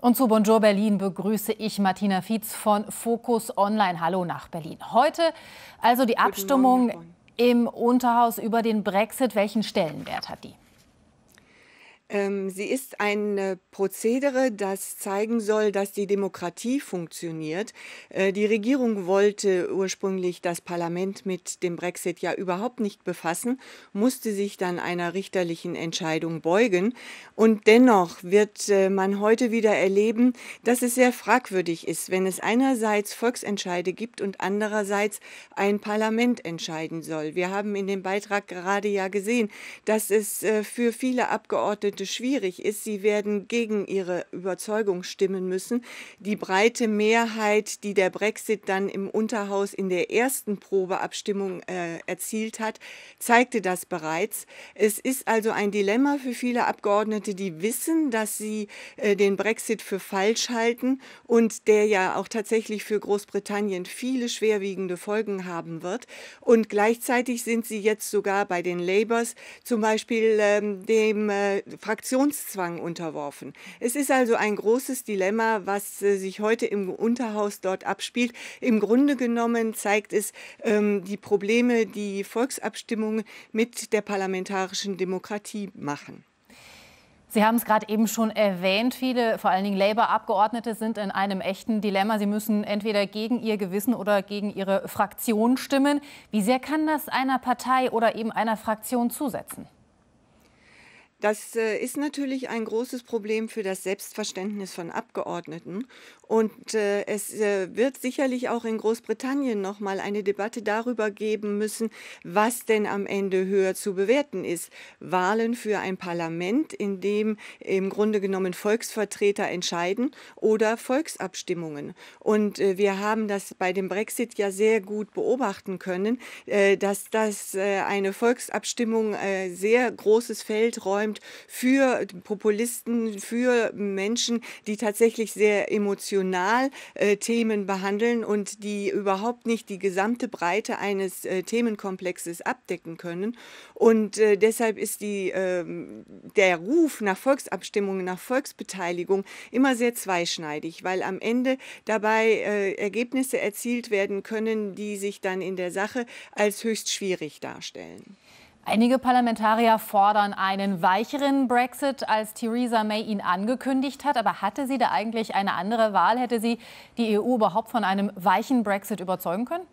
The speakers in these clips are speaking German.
Und zu Bonjour Berlin begrüße ich Martina Fietz von Focus Online. Hallo nach Berlin. Heute also die Abstimmung im Unterhaus über den Brexit. Welchen Stellenwert hat die? Ähm, sie ist ein Prozedere, das zeigen soll, dass die Demokratie funktioniert. Äh, die Regierung wollte ursprünglich das Parlament mit dem Brexit ja überhaupt nicht befassen, musste sich dann einer richterlichen Entscheidung beugen. Und dennoch wird äh, man heute wieder erleben, dass es sehr fragwürdig ist, wenn es einerseits Volksentscheide gibt und andererseits ein Parlament entscheiden soll. Wir haben in dem Beitrag gerade ja gesehen, dass es äh, für viele Abgeordnete heute schwierig ist. Sie werden gegen ihre Überzeugung stimmen müssen. Die breite Mehrheit, die der Brexit dann im Unterhaus in der ersten Probeabstimmung äh, erzielt hat, zeigte das bereits. Es ist also ein Dilemma für viele Abgeordnete, die wissen, dass sie äh, den Brexit für falsch halten und der ja auch tatsächlich für Großbritannien viele schwerwiegende Folgen haben wird. Und gleichzeitig sind sie jetzt sogar bei den Labours, zum Beispiel ähm, dem äh, Fraktionszwang unterworfen. Es ist also ein großes Dilemma, was äh, sich heute im Unterhaus dort abspielt. Im Grunde genommen zeigt es ähm, die Probleme, die Volksabstimmungen mit der parlamentarischen Demokratie machen. Sie haben es gerade eben schon erwähnt, viele, vor allen Dingen Labour-Abgeordnete, sind in einem echten Dilemma. Sie müssen entweder gegen ihr Gewissen oder gegen ihre Fraktion stimmen. Wie sehr kann das einer Partei oder eben einer Fraktion zusetzen? Das äh, ist natürlich ein großes Problem für das Selbstverständnis von Abgeordneten. Und äh, es äh, wird sicherlich auch in Großbritannien nochmal eine Debatte darüber geben müssen, was denn am Ende höher zu bewerten ist. Wahlen für ein Parlament, in dem im Grunde genommen Volksvertreter entscheiden oder Volksabstimmungen. Und wir haben das bei dem Brexit ja sehr gut beobachten können, dass das eine Volksabstimmung sehr großes Feld räumt aufräumt für Populisten, für Menschen, die tatsächlich sehr emotional äh, Themen behandeln und die überhaupt nicht die gesamte Breite eines äh, Themenkomplexes abdecken können. Und äh, deshalb ist die, ähm, der Ruf nach Volksabstimmungen, nach Volksbeteiligung immer sehr zweischneidig, weil am Ende dabei äh, Ergebnisse erzielt werden können, die sich dann in der Sache als höchst schwierig darstellen. Einige Parlamentarier fordern einen weicheren Brexit, als Theresa May ihn angekündigt hat. Aber hatte sie da eigentlich eine andere Wahl? Hätte sie die EU überhaupt von einem weichen Brexit überzeugen können?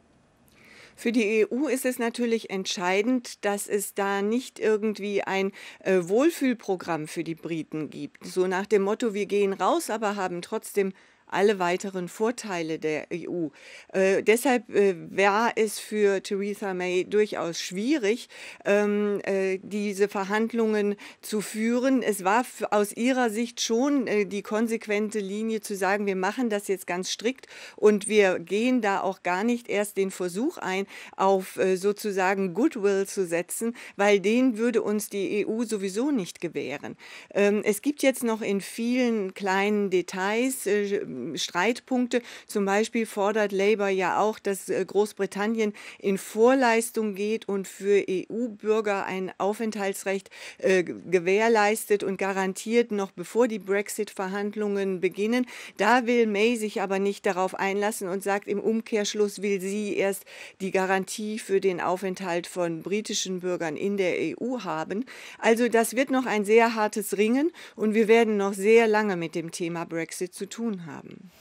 Für die EU ist es natürlich entscheidend, dass es da nicht irgendwie ein äh, Wohlfühlprogramm für die Briten gibt. So nach dem Motto, wir gehen raus, aber haben trotzdem alle weiteren Vorteile der EU. Äh, deshalb äh, war es für Theresa May durchaus schwierig, ähm, äh, diese Verhandlungen zu führen. Es war aus ihrer Sicht schon äh, die konsequente Linie zu sagen, wir machen das jetzt ganz strikt und wir gehen da auch gar nicht erst den Versuch ein, auf äh, sozusagen Goodwill zu setzen, weil den würde uns die EU sowieso nicht gewähren. Ähm, es gibt jetzt noch in vielen kleinen Details, äh, Streitpunkte. Zum Beispiel fordert Labour ja auch, dass äh, Großbritannien in Vorleistung geht und für EU-Bürger ein Aufenthaltsrecht äh, gewährleistet und garantiert, noch bevor die Brexit-Verhandlungen beginnen. Da will May sich aber nicht darauf einlassen und sagt, im Umkehrschluss will sie erst die Garantie für den Aufenthalt von britischen Bürgern in der EU haben. Also das wird noch ein sehr hartes Ringen und wir werden noch sehr lange mit dem Thema Brexit zu tun haben haben.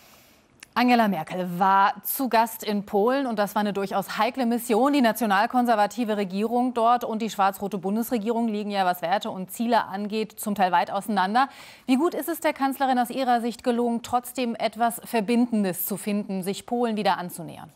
Angela Merkel war zu Gast in Polen und das war eine durchaus heikle Mission. Die nationalkonservative Regierung dort und die schwarz-rote Bundesregierung liegen ja, was Werte und Ziele angeht, zum Teil weit auseinander. Wie gut ist es der Kanzlerin aus Ihrer Sicht gelungen, trotzdem etwas Verbindendes zu finden, sich Polen wieder anzunähern?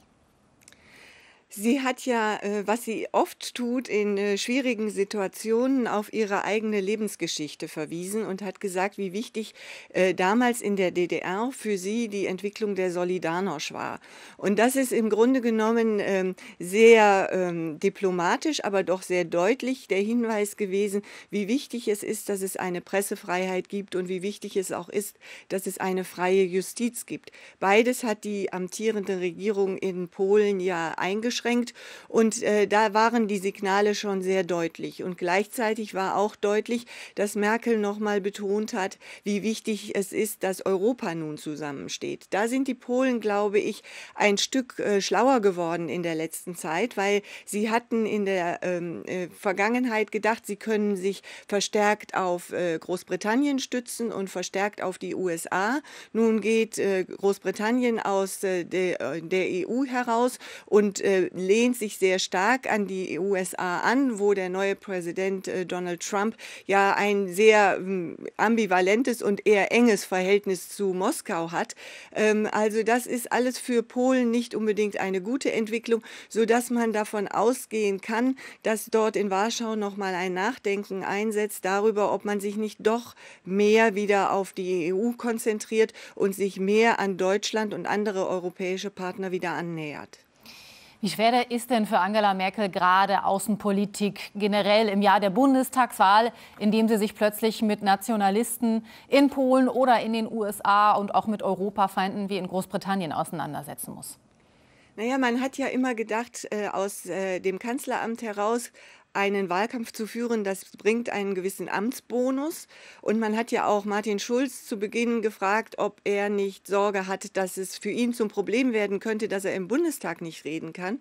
Sie hat ja, äh, was sie oft tut, in äh, schwierigen Situationen auf ihre eigene Lebensgeschichte verwiesen und hat gesagt, wie wichtig äh, damals in der DDR für sie die Entwicklung der Solidarność war. Und das ist im Grunde genommen ähm, sehr ähm, diplomatisch, aber doch sehr deutlich der Hinweis gewesen, wie wichtig es ist, dass es eine Pressefreiheit gibt und wie wichtig es auch ist, dass es eine freie Justiz gibt. Beides hat die amtierende Regierung in Polen ja eingeschränkt eingeschränkt. Und äh, da waren die Signale schon sehr deutlich. Und gleichzeitig war auch deutlich, dass Merkel nochmal betont hat, wie wichtig es ist, dass Europa nun zusammensteht. Da sind die Polen, glaube ich, ein Stück äh, schlauer geworden in der letzten Zeit, weil sie hatten in der ähm, äh, Vergangenheit gedacht, sie können sich verstärkt auf äh, Großbritannien stützen und verstärkt auf die USA. Nun geht äh, Großbritannien aus äh, der, der EU heraus und lehnt sich sehr stark an die USA an, wo der neue Präsident äh, Donald Trump ja ein sehr hm, ambivalentes und eher enges Verhältnis zu Moskau hat. Ähm, also das ist alles für Polen nicht unbedingt eine gute Entwicklung, sodass man davon ausgehen kann, dass dort in Warschau nochmal ein Nachdenken einsetzt darüber, ob man sich nicht doch mehr wieder auf die EU konzentriert und sich mehr an Deutschland und andere europäische Partner wieder annähert. Wie schwer ist denn für Angela Merkel gerade Außenpolitik generell im Jahr der Bundestagswahl, in dem sie sich plötzlich mit Nationalisten in Polen oder in den USA und auch mit Europafeinden wie in Großbritannien auseinandersetzen muss? Naja, man hat ja immer gedacht, äh, aus äh, dem Kanzleramt heraus, einen Wahlkampf zu führen, das bringt einen gewissen Amtsbonus. Und man hat ja auch Martin Schulz zu Beginn gefragt, ob er nicht Sorge hat, dass es für ihn zum Problem werden könnte, dass er im Bundestag nicht reden kann.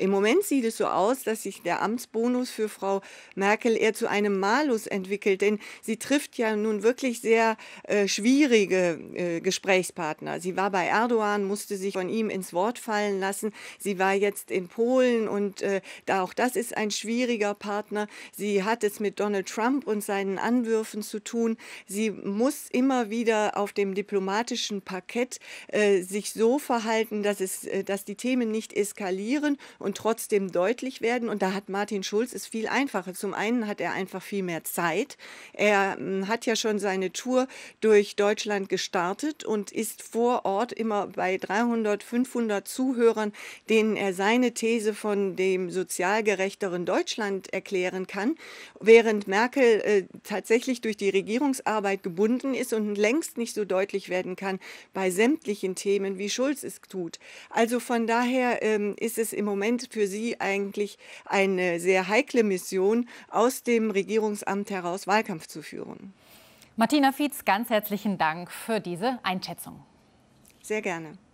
Im Moment sieht es so aus, dass sich der Amtsbonus für Frau Merkel eher zu einem Malus entwickelt, denn sie trifft ja nun wirklich sehr äh, schwierige äh, Gesprächspartner. Sie war bei Erdogan, musste sich von ihm ins Wort fallen lassen. Sie war jetzt in Polen und äh, da auch das ist ein schwieriger Partner. Sie hat es mit Donald Trump und seinen Anwürfen zu tun. Sie muss immer wieder auf dem diplomatischen Parkett äh, sich so verhalten, dass, es, äh, dass die Themen nicht eskalieren und und trotzdem deutlich werden. Und da hat Martin Schulz es viel einfacher. Zum einen hat er einfach viel mehr Zeit. Er hm, hat ja schon seine Tour durch Deutschland gestartet und ist vor Ort immer bei 300, 500 Zuhörern, denen er seine These von dem sozial gerechteren Deutschland erklären kann, während Merkel äh, tatsächlich durch die Regierungsarbeit gebunden ist und längst nicht so deutlich werden kann bei sämtlichen Themen, wie Schulz es tut. Also von daher ähm, ist es im Moment scheint für Sie eigentlich eine sehr heikle Mission, aus dem Regierungsamt heraus Wahlkampf zu führen. Martina Fietz, ganz herzlichen Dank für diese Einschätzung. Sehr gerne.